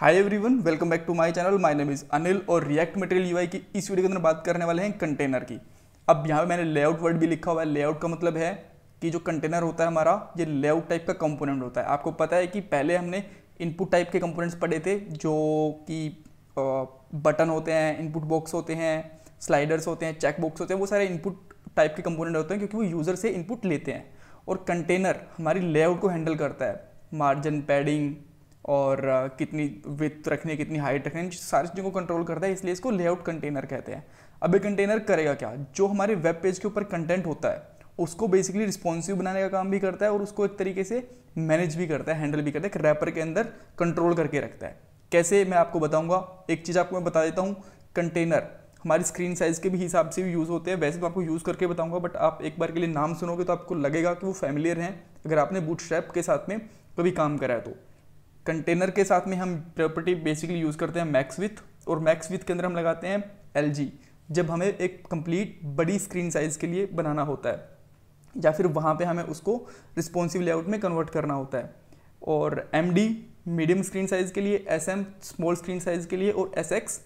Hi everyone welcome back to my channel my name is Anil और react material UI की इस video के अंदर बात करने वाले हैं कंटेनर की अब यहाँ पे मैंने लेआउट वर्ड भी लिखा हुआ है लेआउट का मतलब है कि जो कंटेनर होता है हमारा ये लेआउट टाइप का कंपोनेंट होता है आपको पता है कि पहले हमने इनपुट टाइप के कंपोनेंट्स पढ़े थे जो कि बटन होते हैं इनपुट बॉक्स होते हैं स्लाइडर्स होते हैं चेक बॉक्स होते हैं वो सारे इनपुट टाइप के कंपोनेंट होते हैं क्योंकि वो यूज़र से इनपुट लेते हैं और कंटेनर हमारी लेआउट को हैंडल करता है मार्जिन पैडिंग और कितनी विथ रखनी है कितनी हाइट रखनी है सारी चीज़ों को कंट्रोल करता है इसलिए इसको लेआउट कंटेनर कहते हैं अब ये कंटेनर करेगा क्या जो हमारे वेब पेज के ऊपर कंटेंट होता है उसको बेसिकली रिस्पॉन्सिव बनाने का काम भी करता है और उसको एक तरीके से मैनेज भी करता है हैंडल भी करता है एक रैपर के अंदर कंट्रोल करके रखता है कैसे मैं आपको बताऊंगा एक चीज़ आपको मैं बता देता हूँ कंटेनर हमारी स्क्रीन साइज़ के भी हिसाब से भी यूज़ होते हैं वैसे तो आपको यूज़ करके बताऊंगा बट आप एक बार के लिए नाम सुनोगे तो आपको लगेगा कि वो फैमिलियर हैं अगर आपने बूट के साथ में कभी काम करा है तो कंटेनर के साथ में हम प्रॉपर्टी बेसिकली यूज़ करते हैं मैक्स विथ और मैक्स विथ के अंदर हम लगाते हैं एल जब हमें एक कंप्लीट बड़ी स्क्रीन साइज़ के लिए बनाना होता है या फिर वहाँ पे हमें उसको रिस्पॉन्सिव लेआउट में कन्वर्ट करना होता है और एम मीडियम स्क्रीन साइज़ के लिए एस स्मॉल स्क्रीन साइज़ के लिए और एस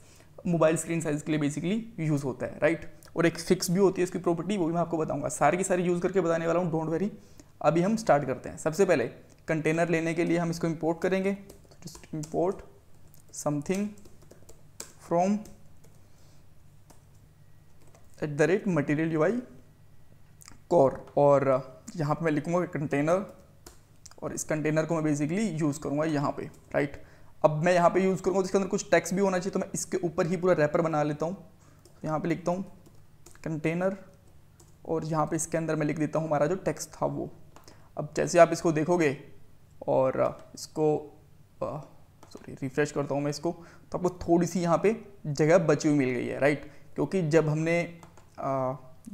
मोबाइल स्क्रीन साइज़ के लिए बेसिकली यूज़ होता है राइट और एक फिक्स भी होती है इसकी प्रॉपर्टी वो भी मैं आपको बताऊंगा सारी की सारी यूज़ करके बताने वाला हूँ डोंट वेरी अभी हम स्टार्ट करते हैं सबसे पहले कंटेनर लेने के लिए हम इसको इंपोर्ट करेंगे just import something from at the rate material U I core और uh, यहाँ पे मैं लिखूँगा कंटेनर और इस कंटेनर को मैं बेसिकली यूज़ करूँगा यहाँ पे राइट अब मैं यहाँ पे यूज़ करूँगा तो इसके अंदर कुछ टैक्स भी होना चाहिए तो मैं इसके ऊपर ही पूरा रैपर बना लेता हूँ तो यहाँ पे लिखता हूँ कंटेनर और यहाँ पे इसके अंदर मैं लिख देता हूँ हमारा जो टैक्स था वो अब जैसे आप इसको देखोगे और इसको सॉरी रिफ्रेश करता हूँ मैं इसको तो आपको थोड़ी सी यहाँ पे जगह बची हुई मिल गई है राइट क्योंकि जब हमने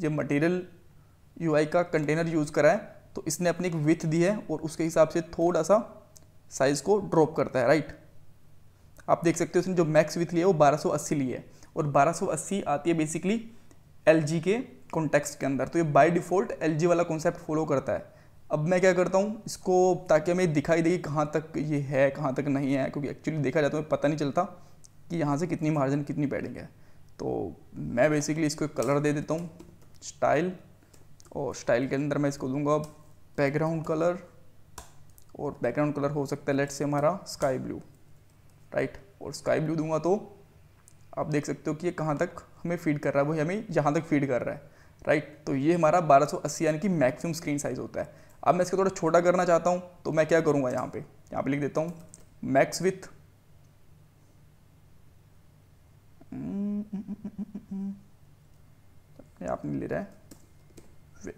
ये मटेरियल यूआई का कंटेनर यूज़ करा है तो इसने अपनी एक विथ दी है और उसके हिसाब से थोड़ा सा साइज़ को ड्रॉप करता है राइट आप देख सकते हो इसने जो मैक्स विथ लिया है वो बारह ली है और बारह आती है बेसिकली एल के कॉन्टेक्स्ट के अंदर तो ये बाय डिफ़ॉल्ट एल वाला कॉन्सेप्ट फॉलो करता है अब मैं क्या करता हूँ इसको ताकि हमें दिखाई देगी कहाँ तक ये है कहाँ तक नहीं है क्योंकि एक्चुअली देखा जाता तो है पता नहीं चलता कि यहाँ से कितनी मार्जिन कितनी पैडिंग है तो मैं बेसिकली इसको कलर दे देता हूँ स्टाइल और स्टाइल के अंदर मैं इसको दूंगा बैकग्राउंड कलर और बैकग्राउंड कलर हो सकता है लेट से हमारा स्काई ब्लू राइट और स्काई ब्लू दूंगा तो आप देख सकते हो कि ये कहाँ तक हमें फीड कर रहा है वही हमें यहाँ तक फीड कर रहा है राइट तो ये हमारा 1280 यानी कि मैक्सिमम स्क्रीन साइज़ होता है अब मैं इसको थोड़ा छोटा करना चाहता हूँ तो मैं क्या करूँगा यहाँ पे यहाँ पे लिख देता हूँ मैक्स विथ आप नहीं ले रहा है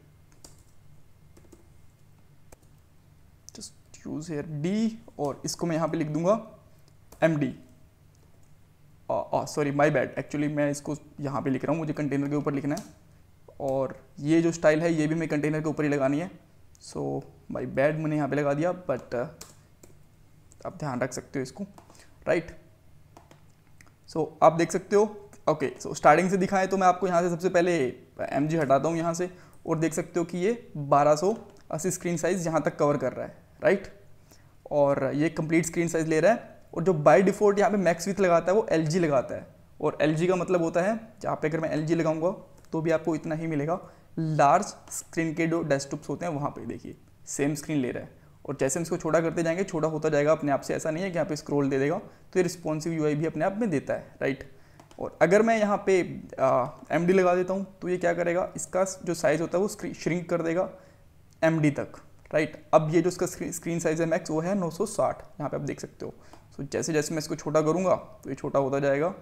जस्ट यूज हेयर डी और इसको मैं यहाँ पे लिख दूंगा M D sorry my bad actually मैं इसको यहाँ पे लिख रहा हूँ मुझे कंटेनर के ऊपर लिखना है और ये जो स्टाइल है ये भी मैं कंटेनर के ऊपर ही लगानी है सो भाई बैड मैंने यहाँ पे लगा दिया बट uh, आप ध्यान रख सकते हो इसको राइट right? सो so, आप देख सकते हो ओके सो स्टार्टिंग से दिखाएं तो मैं आपको यहाँ से सबसे पहले एम uh, हटाता हूँ यहाँ से और देख सकते हो कि ये 1280 स्क्रीन साइज़ यहाँ तक कवर कर रहा है राइट और ये कंप्लीट स्क्रीन साइज़ ले रहा है और जो बाय डिफ़ॉल्ट यहाँ पे मैक्स विथ लगाता है वो एल लगाता है और एल का मतलब होता है जहाँ पे अगर मैं एल लगाऊंगा तो भी आपको इतना ही मिलेगा लार्ज स्क्रीन के जो डेस्कटॉप्स होते हैं वहाँ पे देखिए सेम स्क्रीन ले रहा है और जैसे हम इसको छोटा करते जाएंगे छोटा होता जाएगा अपने आप से ऐसा नहीं है कि यहाँ पे स्क्रॉल दे देगा तो ये रिस्पॉन्सिव यू भी अपने आप में देता है राइट और अगर मैं यहाँ पे एम लगा देता हूँ तो ये क्या करेगा इसका जो साइज़ होता है वो श्रिंक कर देगा एम तक राइट अब ये जो इसका स्क्रीन साइज़ है मैक्स वो है नौ सौ यहाँ पर आप देख सकते हो सो जैसे जैसे मैं इसको छोटा करूँगा तो ये छोटा होता जाएगा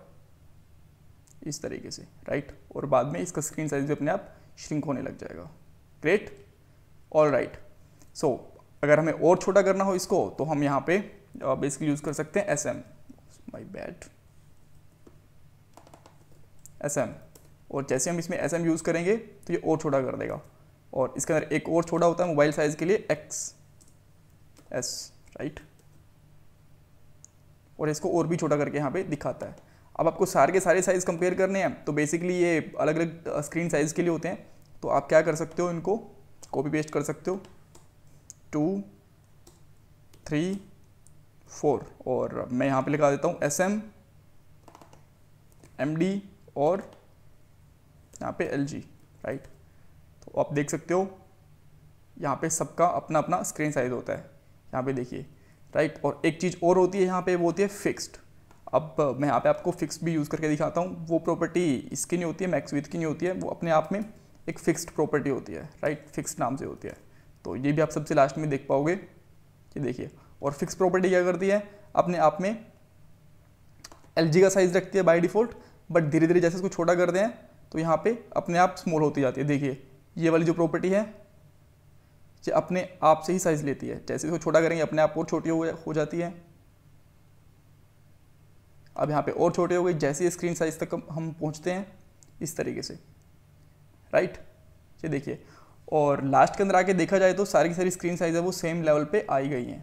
इस तरीके से राइट और बाद में इसका स्क्रीन साइज़ भी अपने आप श्रिंक होने लग जाएगा ग्रेट ऑल राइट सो अगर हमें और छोटा करना हो इसको तो हम यहाँ पे बेसिकली uh, यूज़ कर सकते हैं S M my bad S M और जैसे हम इसमें एस एम यूज़ करेंगे तो ये और छोटा कर देगा और इसके अंदर एक और छोटा होता है मोबाइल साइज़ के लिए एक्स एस राइट और इसको और भी छोटा करके यहाँ पे दिखाता है अब आपको सारे के सारे साइज़ कंपेयर करने हैं तो बेसिकली ये अलग अलग स्क्रीन साइज़ के लिए होते हैं तो आप क्या कर सकते हो इनको कॉपी पेस्ट कर सकते हो टू थ्री फोर और मैं यहाँ पे लिखा देता हूँ एस एम एम डी और यहाँ पे एल जी राइट तो आप देख सकते हो यहाँ पे सबका अपना अपना स्क्रीन साइज़ होता है यहाँ पे देखिए राइट और एक चीज़ और होती है यहाँ पे वो होती है फिक्स्ड अब मैं यहाँ पे आपको फिक्स भी यूज़ करके दिखाता हूँ वो प्रॉपर्टी इसकी नहीं होती है मैक्सविथ की नहीं होती है वो अपने आप में एक फिक्स्ड प्रॉपर्टी होती है राइट फिक्स्ड नाम से होती है तो ये भी आप सबसे लास्ट में देख पाओगे ये देखिए और फिक्स प्रॉपर्टी क्या करती है अपने आप में एल का साइज़ रखती है बाई डिफ़ॉल्ट बट धीरे धीरे जैसे इसको छोटा करते हैं तो यहाँ पर अपने आप स्मॉल होती जाती है देखिए ये वाली जो प्रॉपर्टी है ये अपने आप से ही साइज़ लेती है जैसे इसको छोटा करेंगे अपने आप और छोटी हो जाती है अब यहाँ पे और छोटे हो गए जैसे स्क्रीन साइज तक हम पहुँचते हैं इस तरीके से राइट ये देखिए और लास्ट के अंदर आके देखा जाए तो सारी की सारी स्क्रीन साइज है वो सेम लेवल पे आई गई हैं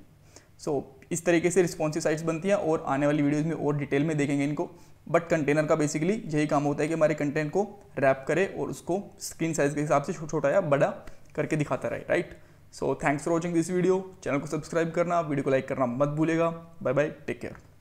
सो so, इस तरीके से रिस्पॉन्सिव साइट्स बनती हैं और आने वाली वीडियोज़ में और डिटेल में देखेंगे इनको बट कंटेनर का बेसिकली यही काम होता है कि हमारे कंटेंट को रैप करे और उसको स्क्रीन साइज के हिसाब से छोटा या बड़ा करके दिखाता रहे right so thanks for watching this video channel को सब्सक्राइब करना वीडियो को लाइक करना मत भूलेगा बाय बाय टेक केयर